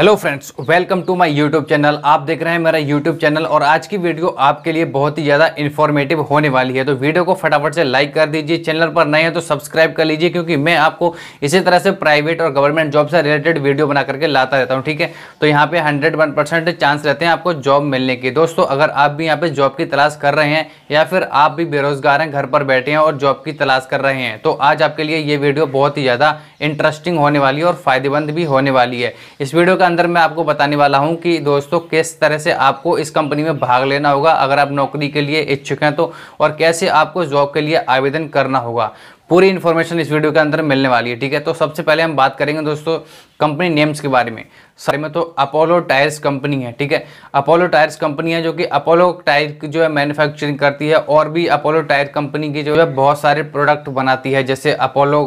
hello friends welcome to my YouTube channel आप देख रहे हैं मेरा यूट्यूब चैनल और आज की वीडियो आपके लिए बहुत ही ज़्यादा इन्फॉर्मेटिव होने वाली है तो वीडियो को फटाफट से लाइक कर दीजिए चैनल पर नए हैं तो सब्सक्राइब कर लीजिए क्योंकि मैं आपको इसी तरह से प्राइवेट और गवर्नमेंट जॉब से रिलेटेड वीडियो बना करके लाता रहता हूँ ठीक है तो यहाँ पर हंड्रेड चांस रहते हैं आपको जॉब मिलने की दोस्तों अगर आप भी यहाँ पर जॉब की तलाश कर रहे हैं या फिर आप भी बेरोजगार हैं घर पर बैठे हैं और जॉब की तलाश कर रहे हैं तो आज आपके लिए ये वीडियो बहुत ही ज़्यादा इंटरेस्टिंग होने वाली है और फ़ायदेमंद भी होने वाली है इस वीडियो का अंदर मैं आपको बताने वाला हूं कि दोस्तों किस तरह से आपको इस कंपनी में भाग लेना होगा अगर आप नौकरी के लिए इच्छुक हैं तो और कैसे आपको जॉब के लिए आवेदन करना होगा पूरी इन्फॉर्मेशन इस वीडियो के अंदर मिलने वाली है ठीक है तो सबसे पहले हम बात करेंगे दोस्तों कंपनी नेम्स के बारे में सर में तो अपोलो टायर्स कंपनी है ठीक है अपोलो टायर्स कंपनी है जो कि अपोलो टायर जो है मैन्युफैक्चरिंग करती है और भी अपोलो टायर कंपनी की जो है बहुत सारे प्रोडक्ट बनाती है जैसे अपोलो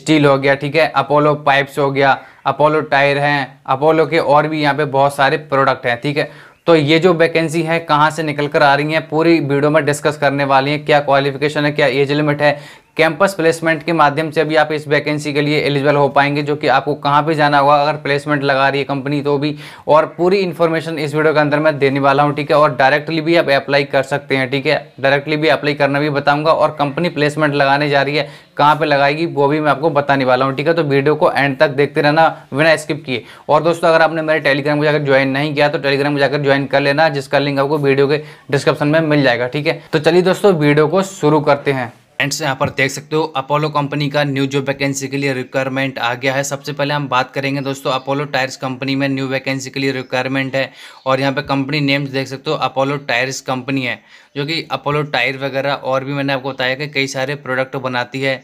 स्टील हो गया ठीक है अपोलो पाइप्स हो गया अपोलो टायर हैं अपोलो के और भी यहाँ पे बहुत सारे प्रोडक्ट हैं ठीक है तो ये जो वैकेंसी है कहाँ से निकल कर आ रही है पूरी वीडियो में डिस्कस करने वाली है क्या क्वालिफिकेशन है क्या एज लिमिट है कैंपस प्लेसमेंट के माध्यम से भी आप इस वैकेंसी के लिए एलिजिबल हो पाएंगे जो कि आपको कहाँ पे जाना होगा अगर प्लेसमेंट लगा रही है कंपनी तो भी और पूरी इन्फॉर्मेशन इस वीडियो के अंदर मैं देने वाला हूँ ठीक है और डायरेक्टली भी आप अप्लाई कर सकते हैं ठीक है डायरेक्टली भी अप्लाई करना भी बताऊँगा और कंपनी प्लेसमेंट लगाने जा रही है कहाँ पर लगाएगी वो भी मैं आपको बताने वाला हूँ ठीक है तो वीडियो को एंड तक देखते रहना बिना स्किप किए और दोस्तों अगर आपने मेरे टेलीग्राम को जाकर ज्वाइन नहीं किया तो टेलीग्राम को जाकर ज्वाइन कर लेना जिसका लिंक आपको वीडियो के डिस्क्रिप्शन में मिल जाएगा ठीक है तो चलिए दोस्तों वीडियो को शुरू करते हैं फ्रेंड्स यहाँ पर देख सकते हो अपोलो कंपनी का न्यू जो वैकेंसी के लिए रिक्वायरमेंट आ गया है सबसे पहले हम बात करेंगे दोस्तों अपोलो टायर्स कंपनी में न्यू वैकेंसी के लिए रिक्वायरमेंट है और यहाँ पे कंपनी नेम्स देख सकते हो अपोलो टायर्स कंपनी है जो कि अपोलो टायर वगैरह और भी मैंने आपको बताया कि कई सारे प्रोडक्ट बनाती है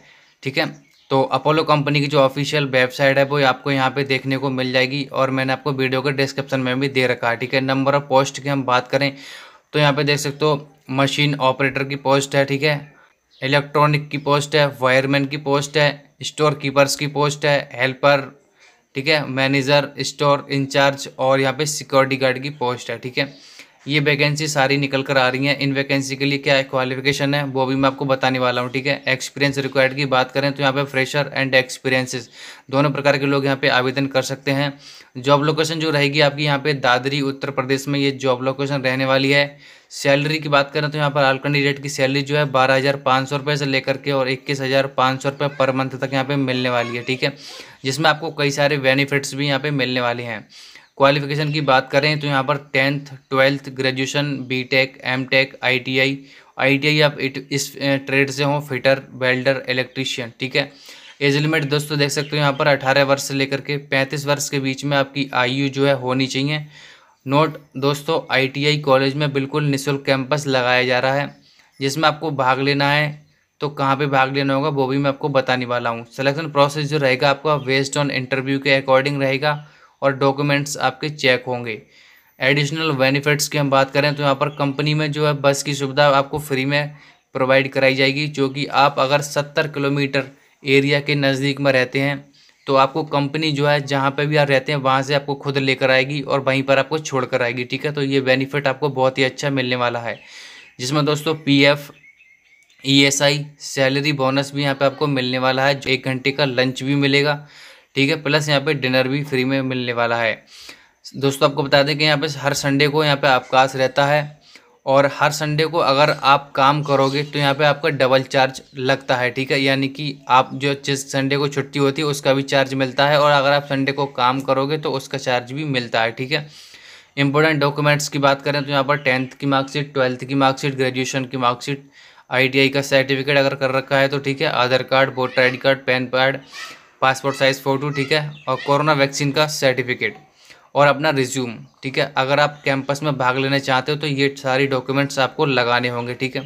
ठीक है तो अपोलो कंपनी की जो ऑफिशियल वेबसाइट है वो आपको यहाँ पे देखने को मिल जाएगी और मैंने आपको वीडियो के डिस्क्रिप्शन में भी दे रखा है ठीक है नंबर ऑफ पोस्ट की हम बात करें तो यहाँ पे देख सकते हो मशीन ऑपरेटर की पोस्ट है ठीक है इलेक्ट्रॉनिक की पोस्ट है वायरमैन की पोस्ट है स्टोर कीपर्स की पोस्ट है हेल्पर ठीक है मैनेजर स्टोर इंचार्ज और यहाँ पे सिक्योरिटी गार्ड की पोस्ट है ठीक है ये वैकेंसी सारी निकल कर आ रही हैं इन वैकेंसी के लिए क्या क्वालिफिकेशन है वो भी मैं आपको बताने वाला हूँ ठीक है एक्सपीरियंस रिक्वायर्ड की बात करें तो यहाँ पे फ्रेशर एंड एक्सपीरियंसेस दोनों प्रकार के लोग यहाँ पे आवेदन कर सकते हैं जॉब लोकेशन जो रहेगी आपकी यहाँ पे दादरी उत्तर प्रदेश में ये जॉब लोकेशन रहने वाली है सैलरी की बात करें तो यहाँ पर आल कैंडिडेट की सैलरी जो है बारह हज़ार पाँच सौ रुपये से लेकर के और इक्कीस हज़ार पाँच सौ रुपये पर मंथ तक यहाँ पर मिलने वाली है ठीक है जिसमें आपको कई सारे बेनिफिट्स भी यहाँ पर मिलने वाले हैं क्वालिफिकेशन की बात करें तो यहाँ पर tenth twelfth graduation B tech M tech I T I I T I आप इस ट्रेड से हों फिटर वेल्डर इलेक्ट्रीशियन ठीक है एज लिमिट दोस्तों देख सकते हो यहाँ पर अठारह वर्ष से लेकर के पैंतीस वर्ष के बीच में आपकी आयु जो है होनी चाहिए नोट दोस्तों आईटीआई कॉलेज में बिल्कुल निःशुल्क कैंपस लगाया जा रहा है जिसमें आपको भाग लेना है तो कहाँ पे भाग लेना होगा वो भी मैं आपको बताने वाला हूँ सिलेक्शन प्रोसेस जो रहेगा आपका बेस्ड ऑन इंटरव्यू के अकॉर्डिंग रहेगा और डॉक्यूमेंट्स आपके चेक होंगे एडिशनल बेनिफिट्स की हम बात करें तो यहाँ पर कंपनी में जो है बस की सुविधा आपको फ्री में प्रोवाइड कराई जाएगी जो कि आप अगर सत्तर किलोमीटर एरिया के नज़दीक में रहते हैं तो आपको कंपनी जो है जहाँ पे भी आप रहते हैं वहाँ से आपको खुद लेकर आएगी और वहीं पर आपको छोड़ कर आएगी ठीक है तो ये बेनिफिट आपको बहुत ही अच्छा मिलने वाला है जिसमें दोस्तों पीएफ ईएसआई सैलरी बोनस भी यहाँ पे आपको मिलने वाला है जो एक घंटे का लंच भी मिलेगा ठीक है प्लस यहाँ पे डिनर भी फ्री में मिलने वाला है दोस्तों आपको बता दें कि यहाँ पे हर संडे को यहाँ पे अवकाश रहता है और हर संडे को अगर आप काम करोगे तो यहाँ पे आपका डबल चार्ज लगता है ठीक है यानी कि आप जो जिस संडे को छुट्टी होती है उसका भी चार्ज मिलता है और अगर आप संडे को काम करोगे तो उसका चार्ज भी मिलता है ठीक है इंपॉर्टेंट डॉक्यूमेंट्स की बात करें तो यहाँ पर टेंथ की मार्कशीट ट्वेल्थ की मार्कशीट ग्रेजुएशन की मार्कशीट आई का सर्टिफिकेट अगर कर रखा है तो ठीक है Aadhaar card voter I card PAN card passport size photo ठीक है और कोरोना वैक्सीन का सर्टिफिकेट और अपना रिज्यूम ठीक है अगर आप कैंपस में भाग लेना चाहते हो तो ये सारी डॉक्यूमेंट्स आपको लगाने होंगे ठीक है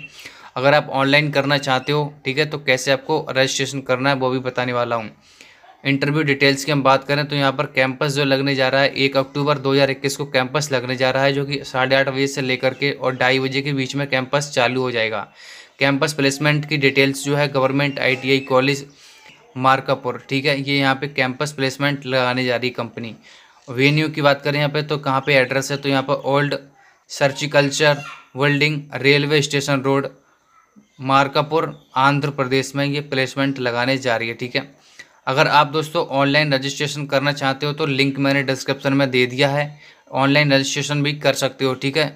अगर आप ऑनलाइन करना चाहते हो ठीक है तो कैसे आपको रजिस्ट्रेशन करना है वो भी बताने वाला हूँ इंटरव्यू डिटेल्स की हम बात करें तो यहाँ पर कैंपस जो लगने जा रहा है एक अक्टूबर 2021 को कैंपस लगने जा रहा है जो कि साढ़े आठ बजे से लेकर के और ढाई बजे के बीच में कैंपस चालू हो जाएगा कैंपस प्लेसमेंट की डिटेल्स जो है गवर्नमेंट आईटीआई कॉलेज मार्कापुर ठीक है ये यहाँ पे कैंपस प्लेसमेंट लगाने जा रही कंपनी वेन्यू की बात करें यहाँ पे तो कहाँ पे एड्रेस है तो यहाँ पर ओल्ड सर्चिकल्चर welding railway station road Markapur Andhra Pradesh में ये प्लेसमेंट लगाने जा रही है ठीक है अगर आप दोस्तों ऑनलाइन रजिस्ट्रेशन करना चाहते हो तो लिंक मैंने डिस्क्रिप्शन में दे दिया है ऑनलाइन रजिस्ट्रेशन भी कर सकते हो ठीक है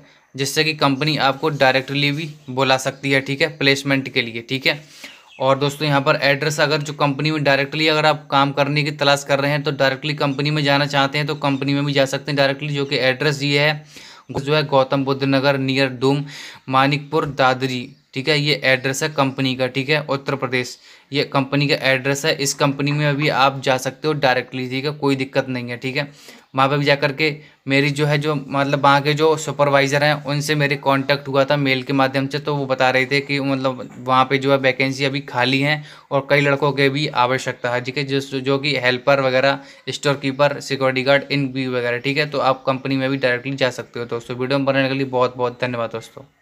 जिससे कि कंपनी आपको डायरेक्टली भी बुला सकती है ठीक है प्लेसमेंट के लिए ठीक है और दोस्तों यहाँ पर एड्रेस अगर जो कंपनी में डायरेक्टली अगर आप काम करने की तलाश कर रहे हैं तो डायरेक्टली कंपनी में जाना चाहते हैं तो कंपनी में भी जा सकते हैं डायरेक्टली जो कि एड्रेस ये है जो है गौतम बुद्ध नगर नियर डूम मानिकपुर दादरी ठीक है ये एड्रेस है कंपनी का ठीक है उत्तर प्रदेश ये कंपनी का एड्रेस है इस कंपनी में अभी आप जा सकते हो डायरेक्टली ठीक है कोई दिक्कत नहीं है ठीक है वहाँ पर भी जा के मेरी जो है जो मतलब वहाँ के जो सुपरवाइज़र हैं उनसे मेरे कांटेक्ट हुआ था मेल के माध्यम से तो वो बता रहे थे कि मतलब वहाँ पे जो है वैकेंसी अभी खाली हैं और कई लड़कों के भी आवश्यकता है ठीक है जो जो कि हेल्पर वगैरह स्टोर कीपर सिक्योरिटी गार्ड इन भी वगैरह ठीक है तो आप कंपनी में भी डायरेक्टली जा सकते हो दोस्तों वीडियो में बनाने के लिए बहुत बहुत धन्यवाद दोस्तों